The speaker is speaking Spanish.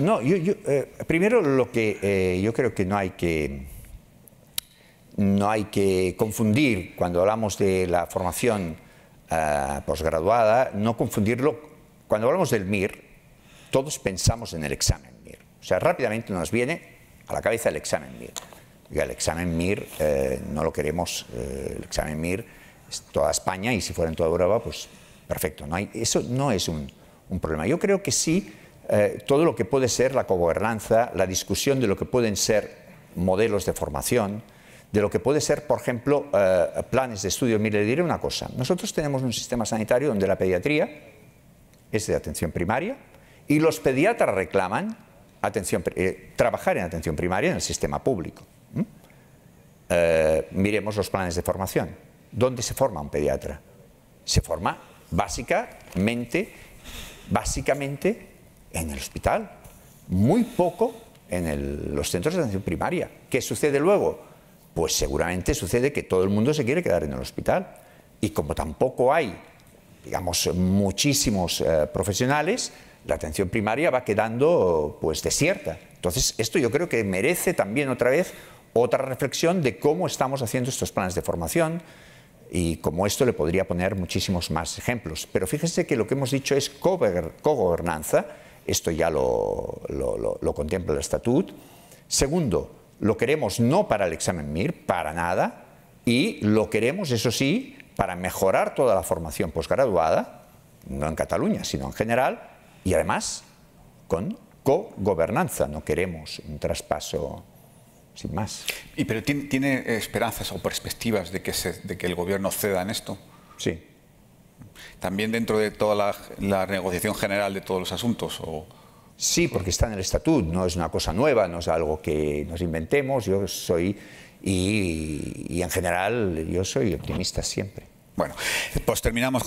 No, yo, eh, primero lo que eh, yo creo que no hay que no hay que confundir cuando hablamos de la formación eh, posgraduada, no confundirlo. Cuando hablamos del MIR, todos pensamos en el examen MIR. O sea, rápidamente nos viene a la cabeza el examen MIR. Y el examen MIR no lo queremos. el examen MIR es toda España y si fuera en toda Europa, pues perfecto. No eso no es un problema. Yo creo que sí eh, todo lo que puede ser la cogobernanza, la discusión de lo que pueden ser modelos de formación, de lo que puede ser, por ejemplo, eh, planes de estudio. Mire, le diré una cosa. Nosotros tenemos un sistema sanitario donde la pediatría es de atención primaria y los pediatras reclaman atención, eh, trabajar en atención primaria en el sistema público. miremos los planes de formación. ¿Dónde se forma un pediatra? Se forma básicamente, básicamente en el hospital, muy poco en los centros de atención primaria. ¿Qué sucede luego? Pues seguramente sucede que todo el mundo se quiere quedar en el hospital. Y como tampoco hay, digamos, muchísimos eh, profesionales, la atención primaria va quedando pues desierta. Entonces, esto yo creo que merece también otra vez otra reflexión de cómo estamos haciendo estos planes de formación y como esto le podría poner muchísimos más ejemplos. Pero fíjense que lo que hemos dicho es cogobernanza esto ya lo, lo, contempla el estatut. Segundo, lo queremos no para el examen MIR, para nada, y lo queremos, eso sí, para mejorar toda la formación posgraduada, no en Cataluña, sino en general, y además con co-gobernanza. No queremos un traspaso sin más. ¿Y pero tiene, esperanzas o perspectivas de que el gobierno ceda en esto? Sí también dentro de toda la, negociación general de todos los asuntos? O... Sí, porque está en el estatuto, no es una cosa nueva, no es algo que nos inventemos. Yo soy, y, y en general, yo soy optimista siempre. Bueno, pues terminamos